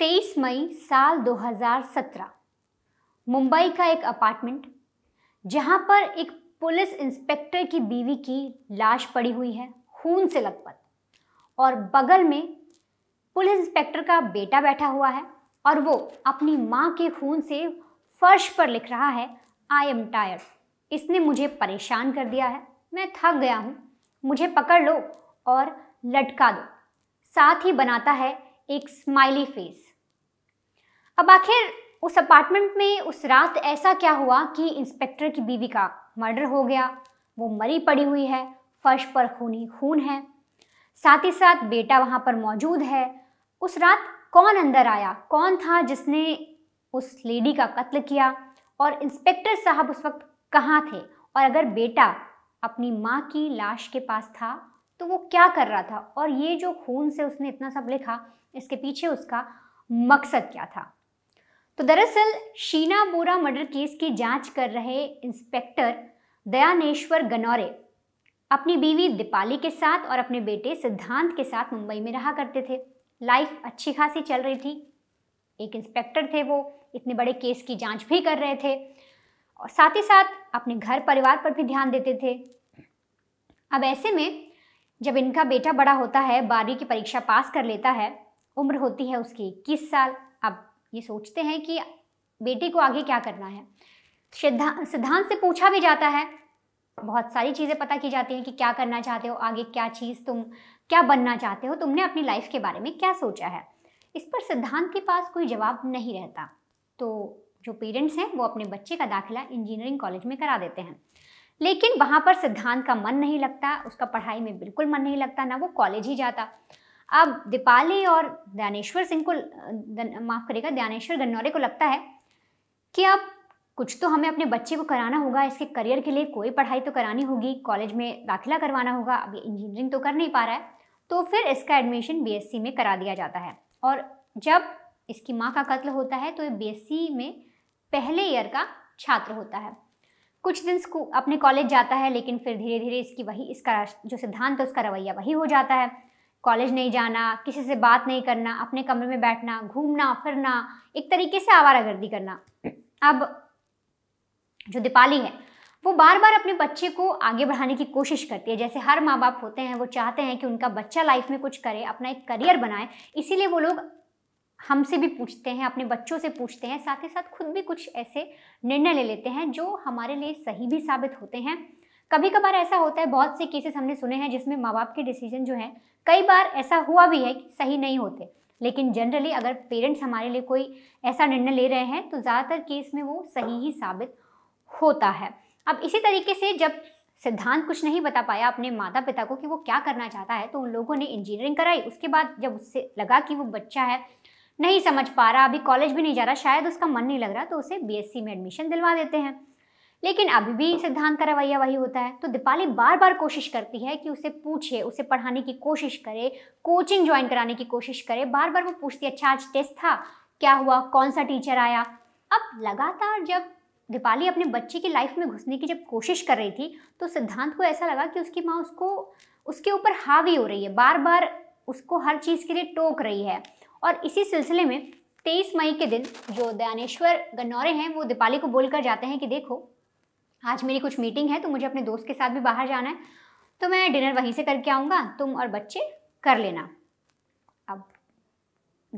तेईस मई साल 2017 मुंबई का एक अपार्टमेंट जहां पर एक पुलिस इंस्पेक्टर की बीवी की लाश पड़ी हुई है खून से लथपथ और बगल में पुलिस इंस्पेक्टर का बेटा बैठा हुआ है और वो अपनी माँ के खून से फर्श पर लिख रहा है आई एम टायर्ड इसने मुझे परेशान कर दिया है मैं थक गया हूँ मुझे पकड़ लो और लटका दो साथ ही बनाता है एक स्माइली फेस अब आखिर उस अपार्टमेंट में उस रात ऐसा क्या हुआ कि इंस्पेक्टर की बीवी का मर्डर हो गया वो मरी पड़ी हुई है फर्श पर खूनी खून है साथ ही साथ बेटा वहाँ पर मौजूद है उस रात कौन अंदर आया कौन था जिसने उस लेडी का कत्ल किया और इंस्पेक्टर साहब उस वक्त कहाँ थे और अगर बेटा अपनी माँ की लाश के पास था तो वो क्या कर रहा था और ये जो खून से उसने इतना सब लिखा इसके पीछे उसका मकसद क्या था तो दरअसल शीना बोरा मर्डर केस की जांच कर रहे इंस्पेक्टर दयानेश्वर गनौरे अपनी बीवी दीपाली के साथ और अपने बेटे सिद्धांत के साथ मुंबई में रहा करते थे लाइफ अच्छी खासी चल रही थी एक इंस्पेक्टर थे वो इतने बड़े केस की जांच भी कर रहे थे और साथ ही साथ अपने घर परिवार पर भी ध्यान देते थे अब ऐसे में जब इनका बेटा बड़ा होता है बारहवीं की परीक्षा पास कर लेता है उम्र होती है उसकी इक्कीस साल ये सोचते हैं कि बेटे को आगे क्या करना है सिद्धांत सिद्धांत से पूछा भी जाता है बहुत सारी चीज़ें पता की जाती हैं कि क्या करना चाहते हो आगे क्या चीज़ तुम क्या बनना चाहते हो तुमने अपनी लाइफ के बारे में क्या सोचा है इस पर सिद्धांत के पास कोई जवाब नहीं रहता तो जो पेरेंट्स हैं वो अपने बच्चे का दाखिला इंजीनियरिंग कॉलेज में करा देते हैं लेकिन वहाँ पर सिद्धांत का मन नहीं लगता उसका पढ़ाई में बिल्कुल मन नहीं लगता ना वो कॉलेज ही जाता अब दीपाली और ज्ञानेश्वर सिंह को माफ़ करेगा ज्ञानेश्वर गन्नौरे को लगता है कि अब कुछ तो हमें अपने बच्चे को कराना होगा इसके करियर के लिए कोई पढ़ाई तो करानी होगी कॉलेज में दाखिला करवाना होगा अब इंजीनियरिंग तो कर नहीं पा रहा है तो फिर इसका एडमिशन बीएससी में करा दिया जाता है और जब इसकी माँ का कत्ल होता है तो ये बीएससी में पहले ईयर का छात्र होता है कुछ दिन अपने कॉलेज जाता है लेकिन फिर धीरे धीरे इसकी वही इसका जो सिद्धांत है उसका रवैया वही हो जाता है कॉलेज नहीं जाना किसी से बात नहीं करना अपने कमरे में बैठना घूमना फिरना एक तरीके से आवारागर्दी करना अब जो दीपाली है वो बार बार अपने बच्चे को आगे बढ़ाने की कोशिश करती है जैसे हर माँ बाप होते हैं वो चाहते हैं कि उनका बच्चा लाइफ में कुछ करे अपना एक करियर बनाए इसीलिए वो लोग हमसे भी पूछते हैं अपने बच्चों से पूछते हैं साथ ही साथ खुद भी कुछ ऐसे निर्णय ले लेते हैं जो हमारे लिए सही भी साबित होते हैं कभी कभार ऐसा होता है बहुत से केसेस हमने सुने हैं जिसमें माँ बाप के डिसीजन जो हैं कई बार ऐसा हुआ भी है कि सही नहीं होते लेकिन जनरली अगर पेरेंट्स हमारे लिए कोई ऐसा निर्णय ले रहे हैं तो ज़्यादातर केस में वो सही ही साबित होता है अब इसी तरीके से जब सिद्धांत कुछ नहीं बता पाया अपने माता पिता को कि वो क्या करना चाहता है तो उन लोगों ने इंजीनियरिंग कराई उसके बाद जब उससे लगा कि वो बच्चा है नहीं समझ पा रहा अभी कॉलेज भी नहीं जा रहा शायद उसका मन नहीं लग रहा तो उसे बीएससी में एडमिशन दिलवा देते हैं लेकिन अभी भी सिद्धांत का रवैया वही होता है तो दीपाली बार बार कोशिश करती है कि उसे पूछे उसे पढ़ाने की कोशिश करे कोचिंग ज्वाइन कराने की कोशिश करे बार बार वो पूछती है अच्छा आज टेस्ट था क्या हुआ कौन सा टीचर आया अब लगातार जब दीपाली अपने बच्चे की लाइफ में घुसने की जब कोशिश कर रही थी तो सिद्धांत को ऐसा लगा कि उसकी माँ उसको उसके ऊपर हावी हो रही है बार बार उसको हर चीज़ के लिए टोक रही है और इसी सिलसिले में तेईस मई के दिन जो दयानेश्वर गन्नौरे हैं वो दीपाली को बोलकर जाते हैं कि देखो आज मेरी कुछ मीटिंग है तो मुझे अपने दोस्त के साथ भी बाहर जाना है तो मैं डिनर वहीं से करके आऊँगा तुम और बच्चे कर लेना अब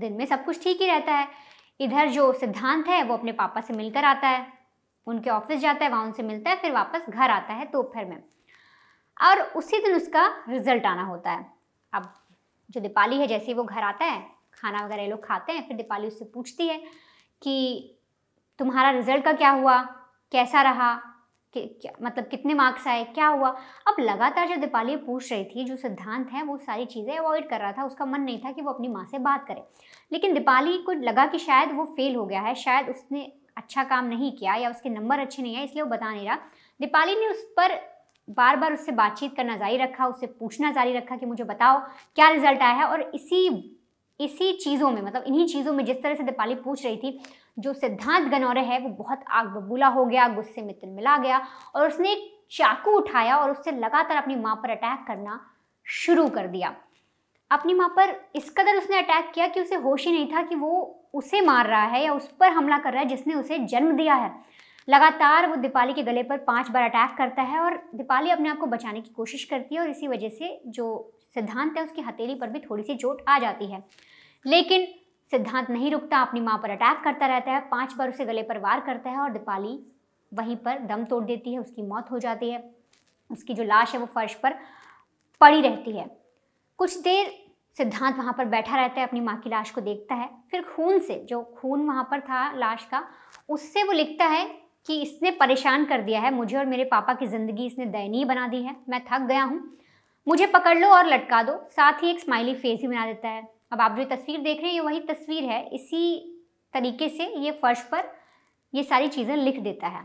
दिन में सब कुछ ठीक ही रहता है इधर जो सिद्धांत है वो अपने पापा से मिलकर आता है उनके ऑफिस जाता है वहाँ उनसे मिलता है फिर वापस घर आता है दोपहर फिर में और उसी दिन उसका रिजल्ट आना होता है अब जो दीपाली है जैसे ही वो घर आता है खाना वगैरह लोग खाते हैं फिर दीपाली उससे पूछती है कि तुम्हारा रिजल्ट का क्या हुआ कैसा रहा कि क्या मतलब कितने मार्क्स आए क्या हुआ अब लगातार जो दीपाली पूछ रही थी जो सिद्धांत है वो सारी चीज़ें अवॉइड कर रहा था उसका मन नहीं था कि वो अपनी माँ से बात करे लेकिन दीपाली को लगा कि शायद वो फेल हो गया है शायद उसने अच्छा काम नहीं किया या उसके नंबर अच्छे नहीं आए इसलिए वो बता नहीं रहा दीपाली ने उस पर बार बार उससे बातचीत करना जारी रखा उससे पूछना जारी रखा कि मुझे बताओ क्या रिजल्ट आया है और इसी इसी चीज़ों में मतलब इन्हीं चीज़ों में जिस तरह से दीपाली पूछ रही थी जो सिद्धांत गनौरे है वो बहुत आग बबूला हो गया गुस्से में तिलमिला गया और उसने एक चाकू उठाया और उससे लगातार अपनी माँ पर अटैक करना शुरू कर दिया अपनी माँ पर इस कदर उसने अटैक किया कि उसे होश ही नहीं था कि वो उसे मार रहा है या उस पर हमला कर रहा है जिसने उसे जन्म दिया है लगातार वो दीपाली के गले पर पांच बार अटैक करता है और दीपाली अपने आप को बचाने की कोशिश करती है और इसी वजह से जो सिद्धांत है उसकी हथेली पर भी थोड़ी सी चोट आ जाती है लेकिन सिद्धांत नहीं रुकता अपनी माँ पर अटैक करता रहता है पांच बार उसे गले पर वार करता है और दीपाली वहीं पर दम तोड़ देती है उसकी मौत हो जाती है उसकी जो लाश है वो फर्श पर पड़ी रहती है कुछ देर सिद्धांत वहाँ पर बैठा रहता है अपनी माँ की लाश को देखता है फिर खून से जो खून वहाँ पर था लाश का उससे वो लिखता है कि इसने परेशान कर दिया है मुझे और मेरे पापा की ज़िंदगी इसने दयनीय बना दी है मैं थक गया हूँ मुझे पकड़ लो और लटका दो साथ ही एक स्माइली फेस ही बना देता है अब आप जो तस्वीर देख रहे हैं ये वही तस्वीर है इसी तरीके से ये फर्श पर ये सारी चीज़ें लिख देता है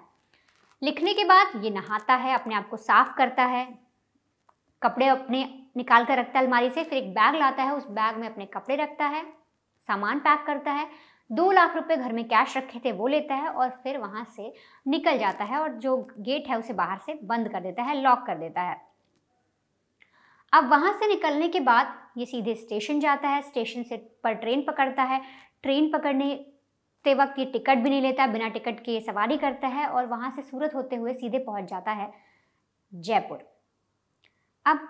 लिखने के बाद ये नहाता है अपने आप को साफ करता है कपड़े अपने निकाल कर रखता है अलमारी से फिर एक बैग लाता है उस बैग में अपने कपड़े रखता है सामान पैक करता है दो लाख रुपए घर में कैश रखे थे वो लेता है और फिर वहाँ से निकल जाता है और जो गेट है उसे बाहर से बंद कर देता है लॉक कर देता है अब वहाँ से निकलने के बाद ये सीधे स्टेशन जाता है स्टेशन से पर ट्रेन पकड़ता है ट्रेन पकड़ने ते वक्त ये टिकट भी नहीं लेता बिना टिकट के सवारी करता है और वहाँ से सूरत होते हुए सीधे पहुँच जाता है जयपुर अब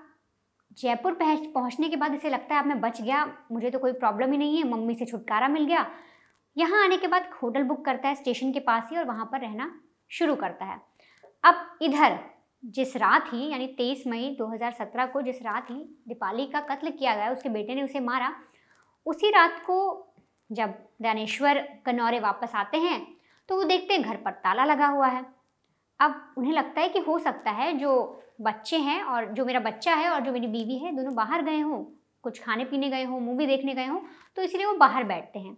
जयपुर पहुँचने के बाद इसे लगता है अब मैं बच गया मुझे तो कोई प्रॉब्लम ही नहीं है मम्मी से छुटकारा मिल गया यहाँ आने के बाद होटल बुक करता है स्टेशन के पास ही और वहाँ पर रहना शुरू करता है अब इधर जिस रात ही यानी 23 मई 2017 को जिस रात ही दीपाली का कत्ल किया गया उसके बेटे ने उसे मारा उसी रात को जब दानेश्वर कन्नौरे वापस आते हैं तो वो देखते हैं घर पर ताला लगा हुआ है अब उन्हें लगता है कि हो सकता है जो बच्चे हैं और जो मेरा बच्चा है और जो मेरी बीवी है दोनों बाहर गए हों कुछ खाने पीने गए हों मूवी देखने गए हों तो इसलिए वो बाहर बैठते हैं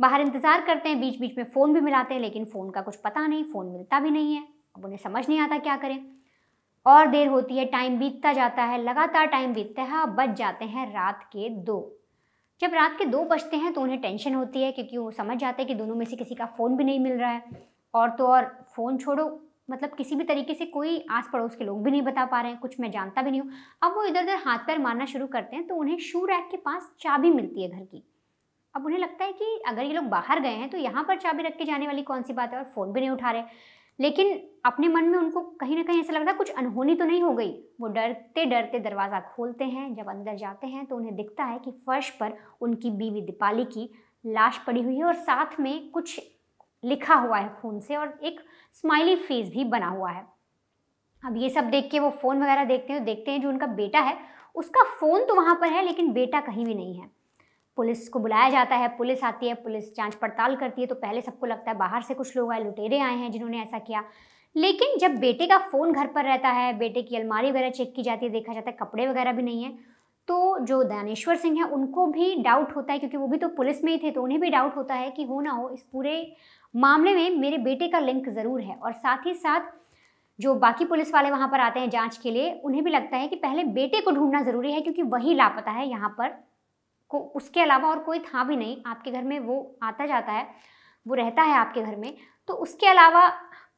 बाहर इंतज़ार करते हैं बीच बीच में फ़ोन भी मिलाते हैं लेकिन फ़ोन का कुछ पता नहीं फ़ोन मिलता भी नहीं है अब उन्हें समझ नहीं आता क्या करें और देर होती है टाइम बीतता जाता है लगातार टाइम बीतता है और बच जाते हैं रात के दो जब रात के दो बजते हैं तो उन्हें टेंशन होती है क्योंकि वो समझ जाते हैं कि दोनों में से किसी का फ़ोन भी नहीं मिल रहा है और तो और फ़ोन छोड़ो मतलब किसी भी तरीके से कोई आस पड़ोस के लोग भी नहीं बता पा रहे हैं कुछ मैं जानता भी नहीं हूँ अब वो इधर उधर हाथ पैर मारना शुरू करते हैं तो उन्हें शू रैक के पास चाबी मिलती है घर की अब उन्हें लगता है कि अगर ये लोग बाहर गए हैं तो यहाँ पर चाबी रख के जाने वाली कौन सी बात है और फ़ोन भी नहीं उठा रहे लेकिन अपने मन में उनको कहीं ना कहीं ऐसा लग रहा है कुछ अनहोनी तो नहीं हो गई वो डरते डरते दरवाज़ा खोलते हैं जब अंदर जाते हैं तो उन्हें दिखता है कि फर्श पर उनकी बीवी दीपाली की लाश पड़ी हुई है और साथ में कुछ लिखा हुआ है खून से और एक स्माइली फेस भी बना हुआ है अब ये सब देख के वो फ़ोन वगैरह देखते हैं देखते हैं जो उनका बेटा है उसका फ़ोन तो वहाँ पर है लेकिन बेटा कहीं भी नहीं है पुलिस को बुलाया जाता है पुलिस आती है पुलिस जांच पड़ताल करती है तो पहले सबको लगता है बाहर से कुछ लोग आए लुटेरे आए हैं जिन्होंने ऐसा किया लेकिन जब बेटे का फ़ोन घर पर रहता है बेटे की अलमारी वगैरह चेक की जाती है देखा जाता है कपड़े वगैरह भी नहीं है तो जो दानेश्वर सिंह है उनको भी डाउट होता है क्योंकि वो भी तो पुलिस में ही थे तो उन्हें भी डाउट होता है कि हो ना हो इस पूरे मामले में मेरे बेटे का लिंक ज़रूर है और साथ ही साथ जो बाकी पुलिस वाले वहाँ पर आते हैं जांच के लिए उन्हें भी लगता है कि पहले बेटे को ढूंढना ज़रूरी है क्योंकि वही लापता है यहाँ पर को उसके अलावा और कोई था भी नहीं आपके घर में वो आता जाता है वो रहता है आपके घर में तो उसके अलावा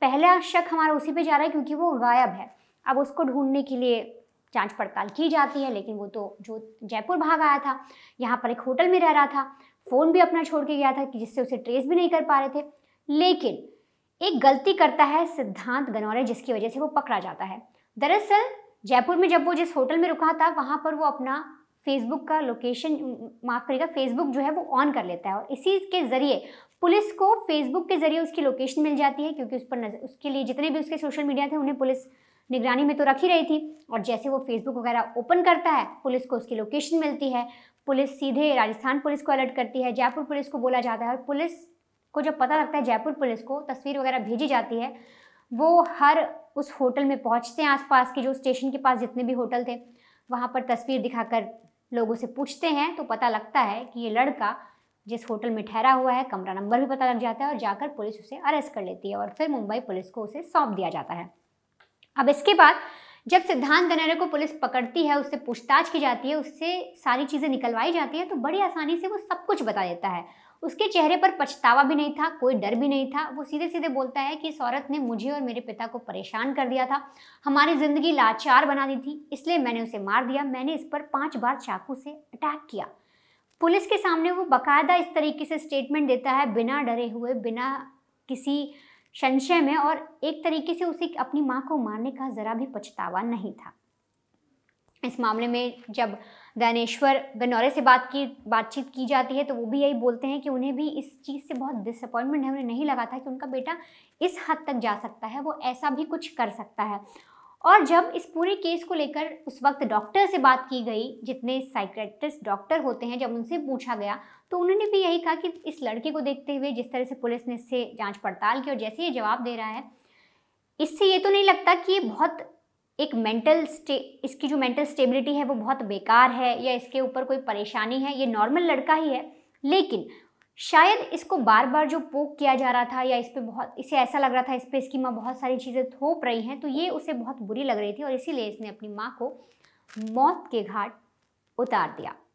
पहला शक हमारा उसी पे जा रहा है क्योंकि वो गायब है अब उसको ढूंढने के लिए जांच पड़ताल की जाती है लेकिन वो तो जो जयपुर भाग आया था यहाँ पर एक होटल में रह रहा था फ़ोन भी अपना छोड़ के गया था कि जिससे उसे ट्रेस भी नहीं कर पा रहे थे लेकिन एक गलती करता है सिद्धांत गनौरे जिसकी वजह से वो पकड़ा जाता है दरअसल जयपुर में जब वो जिस होटल में रुका था वहाँ पर वो अपना फेसबुक का लोकेशन माफ़ करेगा फेसबुक जो है वो ऑन कर लेता है और इसी के ज़रिए पुलिस को फेसबुक के ज़रिए उसकी लोकेशन मिल जाती है क्योंकि उस पर नजर उसके लिए जितने भी उसके सोशल मीडिया थे उन्हें पुलिस निगरानी में तो रखी रही थी और जैसे वो फेसबुक वगैरह ओपन करता है पुलिस को उसकी लोकेशन मिलती है पुलिस सीधे राजस्थान पुलिस को अलर्ट करती है जयपुर पुलिस को बोला जाता है और पुलिस को जब पता लगता है जयपुर पुलिस को तस्वीर वगैरह भेजी जाती है वो हर उस होटल में पहुँचते हैं आसपास के जो स्टेशन के पास जितने भी होटल थे वहाँ पर तस्वीर दिखाकर लोगों से पूछते हैं तो पता लगता है कि ये लड़का जिस होटल में ठहरा हुआ है कमरा नंबर भी पता लग जाता है और जाकर पुलिस उसे अरेस्ट कर लेती है और फिर मुंबई पुलिस को उसे सौंप दिया जाता है अब इसके बाद जब सिद्धांत गनेरे को पुलिस पकड़ती है उससे पूछताछ की जाती है उससे सारी चीज़ें निकलवाई जाती है तो बड़ी आसानी से वो सब कुछ बता देता है उसके चेहरे पर पछतावा भी नहीं था कोई डर भी नहीं था वो सीधे सीधे बोलता है कि इस औरत ने मुझे और मेरे पिता को परेशान कर दिया था हमारी ज़िंदगी लाचार बना दी थी इसलिए मैंने उसे मार दिया मैंने इस पर पाँच बार चाकू से अटैक किया पुलिस के सामने वो बाकायदा इस तरीके से स्टेटमेंट देता है बिना डरे हुए बिना किसी संशय में और एक तरीके से उसे अपनी माँ को मारने का ज़रा भी पछतावा नहीं था इस मामले में जब दानेश्वर गनौरे से बात की बातचीत की जाती है तो वो भी यही बोलते हैं कि उन्हें भी इस चीज़ से बहुत डिसअपॉइंटमेंट है उन्हें नहीं लगा था कि उनका बेटा इस हद तक जा सकता है वो ऐसा भी कुछ कर सकता है और जब इस पूरे केस को लेकर उस वक्त डॉक्टर से बात की गई जितने साइकेट्रिस्ट डॉक्टर होते हैं जब उनसे पूछा गया तो उन्होंने भी यही कहा कि इस लड़के को देखते हुए जिस तरह से पुलिस ने इससे जांच पड़ताल की और जैसे ये जवाब दे रहा है इससे ये तो नहीं लगता कि ये बहुत एक मेंटल स्टे इसकी जो मेंटल स्टेबिलिटी है वो बहुत बेकार है या इसके ऊपर कोई परेशानी है ये नॉर्मल लड़का ही है लेकिन शायद इसको बार बार जो पोक किया जा रहा था या इस पर बहुत इसे ऐसा लग रहा था इस पर इसकी माँ बहुत सारी चीज़ें थोप रही हैं तो ये उसे बहुत बुरी लग रही थी और इसीलिए इसने अपनी माँ को मौत के घाट उतार दिया